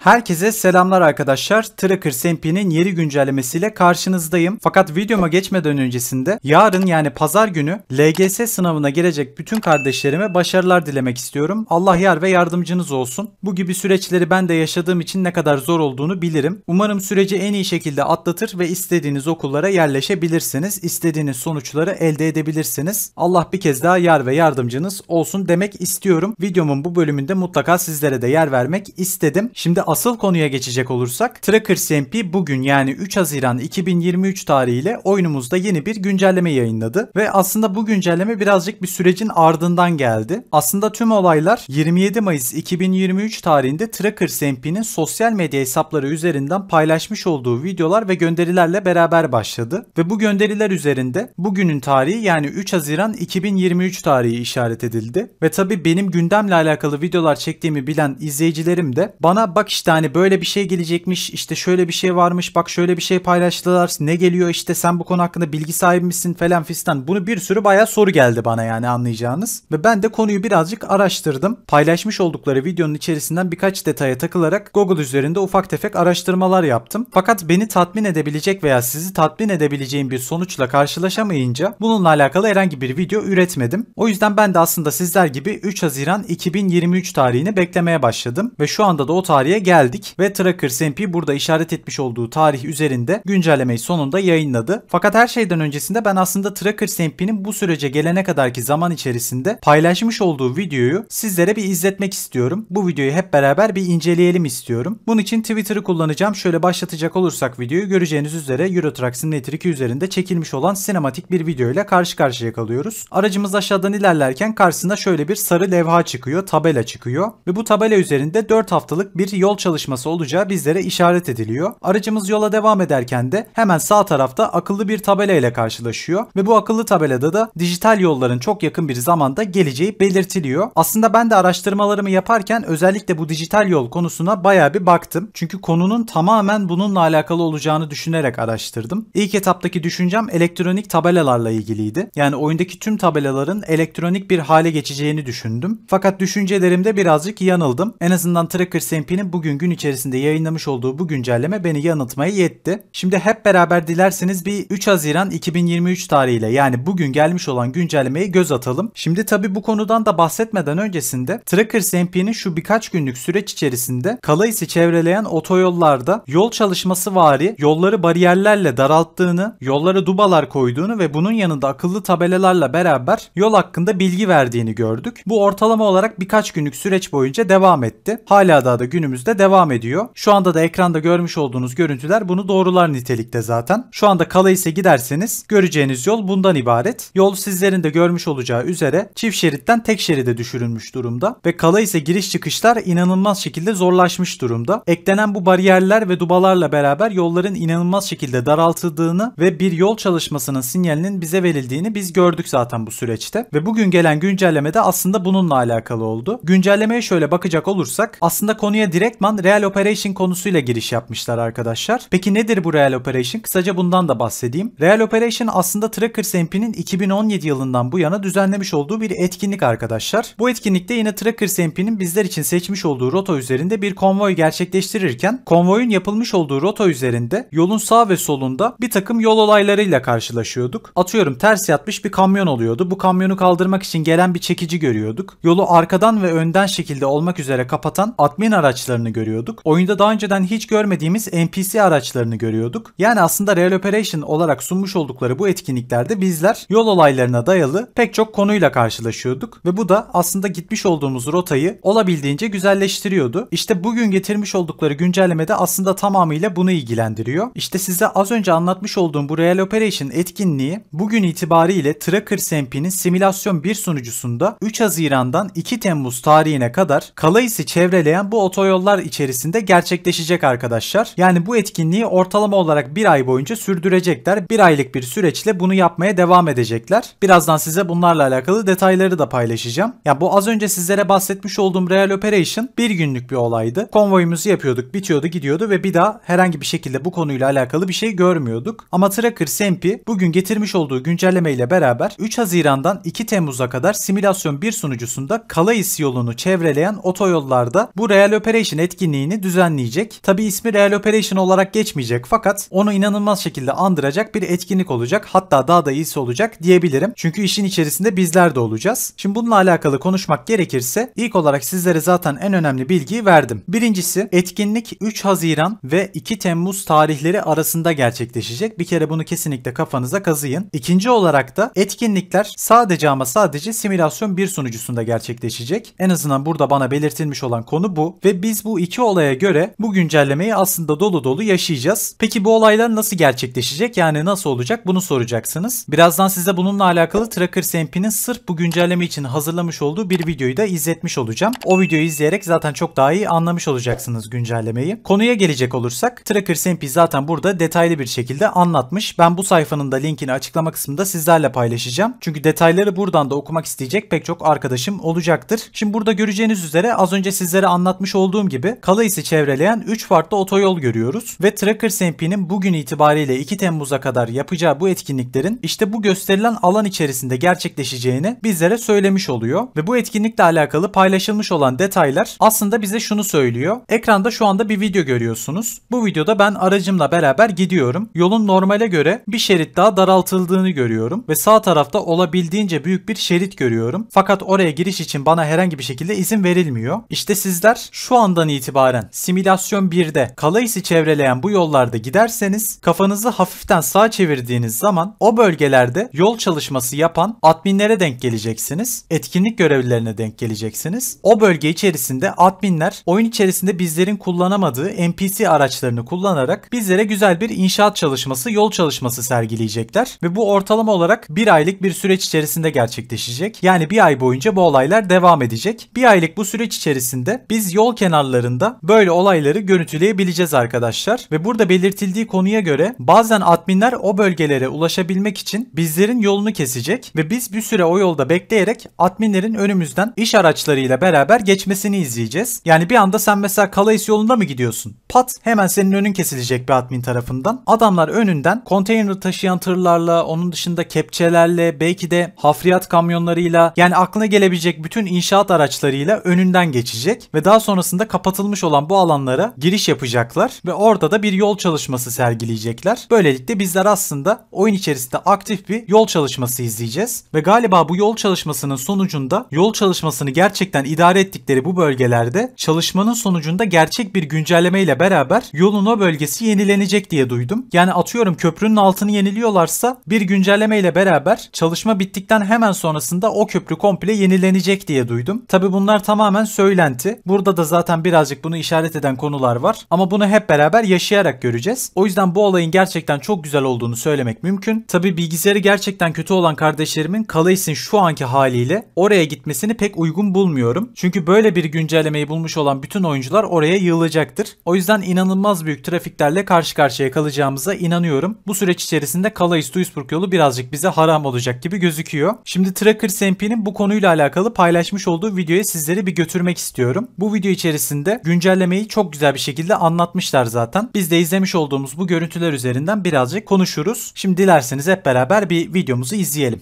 Herkese selamlar arkadaşlar. Tracker Sempi'nin yeni güncellemesiyle karşınızdayım. Fakat videoma geçmeden öncesinde yarın yani pazar günü LGS sınavına girecek bütün kardeşlerime başarılar dilemek istiyorum. Allah yar ve yardımcınız olsun. Bu gibi süreçleri ben de yaşadığım için ne kadar zor olduğunu bilirim. Umarım süreci en iyi şekilde atlatır ve istediğiniz okullara yerleşebilirsiniz. İstediğiniz sonuçları elde edebilirsiniz. Allah bir kez daha yar ve yardımcınız olsun demek istiyorum. Videomun bu bölümünde mutlaka sizlere de yer vermek istedim. Şimdi asıl konuya geçecek olursak Trackers MP bugün yani 3 Haziran 2023 tarihiyle oyunumuzda yeni bir güncelleme yayınladı ve aslında bu güncelleme birazcık bir sürecin ardından geldi. Aslında tüm olaylar 27 Mayıs 2023 tarihinde Trackers MP'nin sosyal medya hesapları üzerinden paylaşmış olduğu videolar ve gönderilerle beraber başladı ve bu gönderiler üzerinde bugünün tarihi yani 3 Haziran 2023 tarihi işaret edildi ve tabi benim gündemle alakalı videolar çektiğimi bilen izleyicilerim de bana bak işte işte hani böyle bir şey gelecekmiş işte şöyle bir şey varmış bak şöyle bir şey paylaştılar ne geliyor işte sen bu konu hakkında bilgi sahibi misin falan fistan bunu bir sürü bayağı soru geldi bana yani anlayacağınız ve ben de konuyu birazcık araştırdım paylaşmış oldukları videonun içerisinden birkaç detaya takılarak Google üzerinde ufak tefek araştırmalar yaptım fakat beni tatmin edebilecek veya sizi tatmin edebileceğim bir sonuçla karşılaşamayınca bununla alakalı herhangi bir video üretmedim o yüzden ben de aslında sizler gibi 3 Haziran 2023 tarihini beklemeye başladım ve şu anda da o tarihe gel geldik ve Tracker SMP burada işaret etmiş olduğu tarih üzerinde güncellemeyi sonunda yayınladı. Fakat her şeyden öncesinde ben aslında Tracker SMP'nin bu sürece gelene kadarki zaman içerisinde paylaşmış olduğu videoyu sizlere bir izletmek istiyorum. Bu videoyu hep beraber bir inceleyelim istiyorum. Bunun için Twitter'ı kullanacağım. Şöyle başlatacak olursak videoyu göreceğiniz üzere Euro Truck Simulator 2 üzerinde çekilmiş olan sinematik bir video ile karşı karşıya kalıyoruz. Aracımız aşağıdan ilerlerken karşısında şöyle bir sarı levha çıkıyor, tabela çıkıyor ve bu tabela üzerinde 4 haftalık bir yol çalışması olacağı bizlere işaret ediliyor. Aracımız yola devam ederken de hemen sağ tarafta akıllı bir tabela ile karşılaşıyor ve bu akıllı tabelada da dijital yolların çok yakın bir zamanda geleceği belirtiliyor. Aslında ben de araştırmalarımı yaparken özellikle bu dijital yol konusuna baya bir baktım. Çünkü konunun tamamen bununla alakalı olacağını düşünerek araştırdım. İlk etaptaki düşüncem elektronik tabelalarla ilgiliydi. Yani oyundaki tüm tabelaların elektronik bir hale geçeceğini düşündüm. Fakat düşüncelerimde birazcık yanıldım. En azından Tracker Sempi'nin bugün bugün gün içerisinde yayınlamış olduğu bu güncelleme beni yanıltmaya yetti. Şimdi hep beraber dilerseniz bir 3 Haziran 2023 tarihiyle yani bugün gelmiş olan güncellemeyi göz atalım. Şimdi tabi bu konudan da bahsetmeden öncesinde Trackers MP'nin şu birkaç günlük süreç içerisinde Kalais'i çevreleyen otoyollarda yol çalışması vari yolları bariyerlerle daralttığını, yollara dubalar koyduğunu ve bunun yanında akıllı tabelalarla beraber yol hakkında bilgi verdiğini gördük. Bu ortalama olarak birkaç günlük süreç boyunca devam etti. Hala daha da günümüzde devam ediyor. Şu anda da ekranda görmüş olduğunuz görüntüler bunu doğrular nitelikte zaten. Şu anda Kalais'e giderseniz göreceğiniz yol bundan ibaret. Yol sizlerin de görmüş olacağı üzere çift şeritten tek şeride düşürülmüş durumda ve Kalais'e giriş çıkışlar inanılmaz şekilde zorlaşmış durumda. Eklenen bu bariyerler ve dubalarla beraber yolların inanılmaz şekilde daraltıldığını ve bir yol çalışmasının sinyalinin bize verildiğini biz gördük zaten bu süreçte ve bugün gelen güncellemede aslında bununla alakalı oldu. Güncellemeye şöyle bakacak olursak aslında konuya direktman olan Real Operation konusuyla giriş yapmışlar arkadaşlar. Peki nedir bu Real Operation? Kısaca bundan da bahsedeyim. Real Operation aslında Tracker Sempi'nin 2017 yılından bu yana düzenlemiş olduğu bir etkinlik arkadaşlar. Bu etkinlikte yine Tracker Sempi'nin bizler için seçmiş olduğu rota üzerinde bir konvoy gerçekleştirirken konvoyun yapılmış olduğu rota üzerinde yolun sağ ve solunda bir takım yol olaylarıyla karşılaşıyorduk. Atıyorum ters yatmış bir kamyon oluyordu. Bu kamyonu kaldırmak için gelen bir çekici görüyorduk. Yolu arkadan ve önden şekilde olmak üzere kapatan admin araçlarını araçlarını görüyorduk. Oyunda daha önceden hiç görmediğimiz NPC araçlarını görüyorduk. Yani aslında Real Operation olarak sunmuş oldukları bu etkinliklerde bizler yol olaylarına dayalı pek çok konuyla karşılaşıyorduk ve bu da aslında gitmiş olduğumuz rotayı olabildiğince güzelleştiriyordu. İşte bugün getirmiş oldukları güncellemede aslında tamamıyla bunu ilgilendiriyor. İşte size az önce anlatmış olduğum bu Real Operation etkinliği bugün itibariyle Tracker Sempi'nin simülasyon bir sunucusunda 3 Haziran'dan 2 Temmuz tarihine kadar Kalais'i çevreleyen bu otoyollar içerisinde gerçekleşecek arkadaşlar. Yani bu etkinliği ortalama olarak bir ay boyunca sürdürecekler. Bir aylık bir süreçle bunu yapmaya devam edecekler. Birazdan size bunlarla alakalı detayları da paylaşacağım. Ya bu az önce sizlere bahsetmiş olduğum Real Operation bir günlük bir olaydı. Konvoyumuzu yapıyorduk, bitiyordu, gidiyordu ve bir daha herhangi bir şekilde bu konuyla alakalı bir şey görmüyorduk. Ama Tracker Sempi bugün getirmiş olduğu güncelleme ile beraber 3 Haziran'dan 2 Temmuz'a kadar simülasyon bir sunucusunda Kalais yolunu çevreleyen otoyollarda bu Real Operation etkinliğini düzenleyecek. Tabi ismi Real Operation olarak geçmeyecek fakat onu inanılmaz şekilde andıracak bir etkinlik olacak. Hatta daha da iyisi olacak diyebilirim. Çünkü işin içerisinde bizler de olacağız. Şimdi bununla alakalı konuşmak gerekirse ilk olarak sizlere zaten en önemli bilgiyi verdim. Birincisi etkinlik 3 Haziran ve 2 Temmuz tarihleri arasında gerçekleşecek. Bir kere bunu kesinlikle kafanıza kazıyın. İkinci olarak da etkinlikler sadece ama sadece simülasyon bir sunucusunda gerçekleşecek. En azından burada bana belirtilmiş olan konu bu ve biz bu bu iki olaya göre bu güncellemeyi aslında dolu dolu yaşayacağız. Peki bu olaylar nasıl gerçekleşecek? Yani nasıl olacak? Bunu soracaksınız. Birazdan size bununla alakalı Tracker Semp'inin sırf bu güncelleme için hazırlamış olduğu bir videoyu da izletmiş olacağım. O videoyu izleyerek zaten çok daha iyi anlamış olacaksınız güncellemeyi. Konuya gelecek olursak Tracker Sempi zaten burada detaylı bir şekilde anlatmış. Ben bu sayfanın da linkini açıklama kısmında sizlerle paylaşacağım. Çünkü detayları buradan da okumak isteyecek pek çok arkadaşım olacaktır. Şimdi burada göreceğiniz üzere az önce sizlere anlatmış olduğum gibi gibi Calais'i çevreleyen 3 farklı otoyol görüyoruz ve Tracker Sempi'nin bugün itibariyle 2 Temmuz'a kadar yapacağı bu etkinliklerin işte bu gösterilen alan içerisinde gerçekleşeceğini bizlere söylemiş oluyor ve bu etkinlikle alakalı paylaşılmış olan detaylar aslında bize şunu söylüyor. Ekranda şu anda bir video görüyorsunuz. Bu videoda ben aracımla beraber gidiyorum. Yolun normale göre bir şerit daha daraltıldığını görüyorum ve sağ tarafta olabildiğince büyük bir şerit görüyorum. Fakat oraya giriş için bana herhangi bir şekilde izin verilmiyor. İşte sizler şu andan itibaren itibaren simülasyon 1'de Kalais'i çevreleyen bu yollarda giderseniz kafanızı hafiften sağ çevirdiğiniz zaman o bölgelerde yol çalışması yapan adminlere denk geleceksiniz. Etkinlik görevlilerine denk geleceksiniz. O bölge içerisinde adminler oyun içerisinde bizlerin kullanamadığı NPC araçlarını kullanarak bizlere güzel bir inşaat çalışması, yol çalışması sergileyecekler ve bu ortalama olarak bir aylık bir süreç içerisinde gerçekleşecek. Yani bir ay boyunca bu olaylar devam edecek. Bir aylık bu süreç içerisinde biz yol kenarlarını kanallarında böyle olayları görüntüleyebileceğiz arkadaşlar. Ve burada belirtildiği konuya göre bazen adminler o bölgelere ulaşabilmek için bizlerin yolunu kesecek ve biz bir süre o yolda bekleyerek adminlerin önümüzden iş araçlarıyla beraber geçmesini izleyeceğiz. Yani bir anda sen mesela Calais yolunda mı gidiyorsun? Pat hemen senin önün kesilecek bir admin tarafından. Adamlar önünden konteyner taşıyan tırlarla, onun dışında kepçelerle, belki de hafriyat kamyonlarıyla yani aklına gelebilecek bütün inşaat araçlarıyla önünden geçecek ve daha sonrasında kapatılacak kapatılmış olan bu alanlara giriş yapacaklar ve orada da bir yol çalışması sergileyecekler. Böylelikle bizler aslında oyun içerisinde aktif bir yol çalışması izleyeceğiz ve galiba bu yol çalışmasının sonucunda yol çalışmasını gerçekten idare ettikleri bu bölgelerde çalışmanın sonucunda gerçek bir güncelleme ile beraber yolun o bölgesi yenilenecek diye duydum. Yani atıyorum köprünün altını yeniliyorlarsa bir güncelleme ile beraber çalışma bittikten hemen sonrasında o köprü komple yenilenecek diye duydum. Tabi bunlar tamamen söylenti. Burada da zaten biraz birazcık bunu işaret eden konular var. Ama bunu hep beraber yaşayarak göreceğiz. O yüzden bu olayın gerçekten çok güzel olduğunu söylemek mümkün. Tabi bilgisayarı gerçekten kötü olan kardeşlerimin Calais'in şu anki haliyle oraya gitmesini pek uygun bulmuyorum. Çünkü böyle bir güncellemeyi bulmuş olan bütün oyuncular oraya yığılacaktır. O yüzden inanılmaz büyük trafiklerle karşı karşıya kalacağımıza inanıyorum. Bu süreç içerisinde Calais Duisburg yolu birazcık bize haram olacak gibi gözüküyor. Şimdi Tracker SMP'nin bu konuyla alakalı paylaşmış olduğu videoya sizleri bir götürmek istiyorum. Bu video içerisinde bölümlerde güncellemeyi çok güzel bir şekilde anlatmışlar zaten. Biz de izlemiş olduğumuz bu görüntüler üzerinden birazcık konuşuruz. Şimdi dilerseniz hep beraber bir videomuzu izleyelim.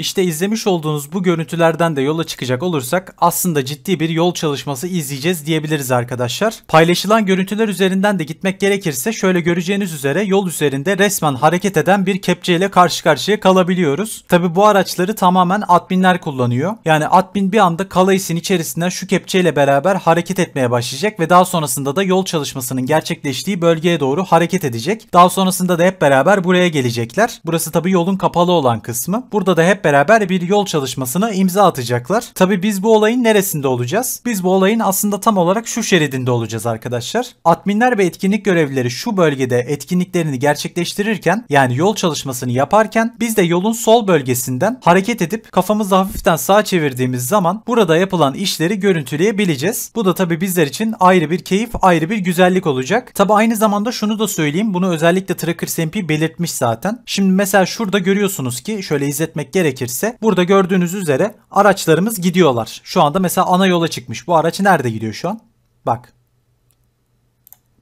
İşte izlemiş olduğunuz bu görüntülerden de yola çıkacak olursak aslında ciddi bir yol çalışması izleyeceğiz diyebiliriz arkadaşlar. Paylaşılan görüntüler üzerinden de gitmek gerekirse şöyle göreceğiniz üzere yol üzerinde resmen hareket eden bir kepçe ile karşı karşıya kalabiliyoruz. Tabi bu araçları tamamen adminler kullanıyor. Yani admin bir anda Kalais'in içerisinden şu kepçeyle beraber hareket etmeye başlayacak ve daha sonrasında da yol çalışmasının gerçekleştiği bölgeye doğru hareket edecek. Daha sonrasında da hep beraber buraya gelecekler. Burası tabi yolun kapalı olan kısmı. Burada da hep beraber beraber bir yol çalışmasına imza atacaklar. Tabi biz bu olayın neresinde olacağız? Biz bu olayın aslında tam olarak şu şeridinde olacağız arkadaşlar. Adminler ve etkinlik görevlileri şu bölgede etkinliklerini gerçekleştirirken yani yol çalışmasını yaparken biz de yolun sol bölgesinden hareket edip kafamızı hafiften sağa çevirdiğimiz zaman burada yapılan işleri görüntüleyebileceğiz. Bu da tabi bizler için ayrı bir keyif, ayrı bir güzellik olacak. Tabi aynı zamanda şunu da söyleyeyim. Bunu özellikle Tracker SMP belirtmiş zaten. Şimdi mesela şurada görüyorsunuz ki şöyle izletmek gerek gerekirse burada gördüğünüz üzere araçlarımız gidiyorlar. Şu anda mesela ana yola çıkmış. Bu araç nerede gidiyor şu an? Bak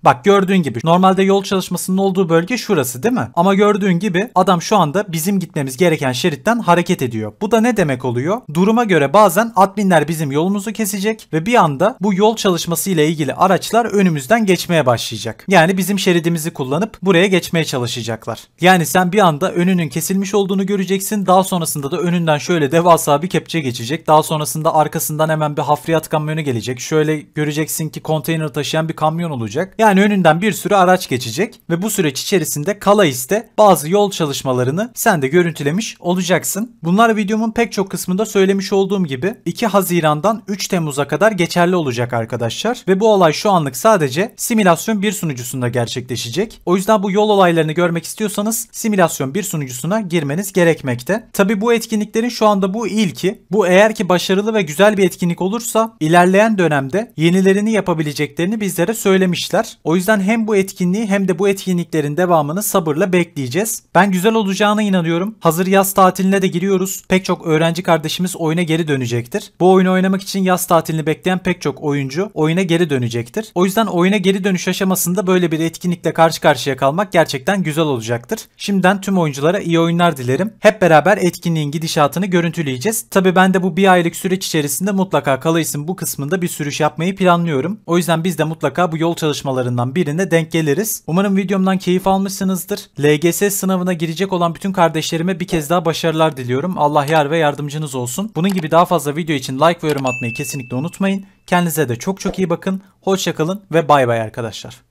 Bak gördüğün gibi normalde yol çalışmasının olduğu bölge şurası değil mi? Ama gördüğün gibi adam şu anda bizim gitmemiz gereken şeritten hareket ediyor. Bu da ne demek oluyor? Duruma göre bazen adminler bizim yolumuzu kesecek ve bir anda bu yol çalışması ile ilgili araçlar önümüzden geçmeye başlayacak. Yani bizim şeridimizi kullanıp buraya geçmeye çalışacaklar. Yani sen bir anda önünün kesilmiş olduğunu göreceksin. Daha sonrasında da önünden şöyle devasa bir kepçe geçecek. Daha sonrasında arkasından hemen bir hafriyat kamyonu gelecek. Şöyle göreceksin ki konteyner taşıyan bir kamyon olacak. Yani yani önünden bir sürü araç geçecek ve bu süreç içerisinde Kalais'te bazı yol çalışmalarını sen de görüntülemiş olacaksın. Bunlar videomun pek çok kısmında söylemiş olduğum gibi 2 Haziran'dan 3 Temmuz'a kadar geçerli olacak arkadaşlar ve bu olay şu anlık sadece simülasyon bir sunucusunda gerçekleşecek. O yüzden bu yol olaylarını görmek istiyorsanız simülasyon bir sunucusuna girmeniz gerekmekte. Tabi bu etkinliklerin şu anda bu ilki. Bu eğer ki başarılı ve güzel bir etkinlik olursa ilerleyen dönemde yenilerini yapabileceklerini bizlere söylemişler. O yüzden hem bu etkinliği hem de bu etkinliklerin devamını sabırla bekleyeceğiz. Ben güzel olacağına inanıyorum. Hazır yaz tatiline de giriyoruz. Pek çok öğrenci kardeşimiz oyuna geri dönecektir. Bu oyunu oynamak için yaz tatilini bekleyen pek çok oyuncu oyuna geri dönecektir. O yüzden oyuna geri dönüş aşamasında böyle bir etkinlikle karşı karşıya kalmak gerçekten güzel olacaktır. Şimdiden tüm oyunculara iyi oyunlar dilerim. Hep beraber etkinliğin gidişatını görüntüleyeceğiz. Tabi ben de bu bir aylık süreç içerisinde mutlaka kalayısın bu kısmında bir sürüş yapmayı planlıyorum. O yüzden biz de mutlaka bu yol çalışmalarında videolarından birinde denk geliriz. Umarım videomdan keyif almışsınızdır. LGS sınavına girecek olan bütün kardeşlerime bir kez daha başarılar diliyorum. Allah yar ve yardımcınız olsun. Bunun gibi daha fazla video için like ve yorum atmayı kesinlikle unutmayın. Kendinize de çok çok iyi bakın. Hoşçakalın ve bay bay arkadaşlar.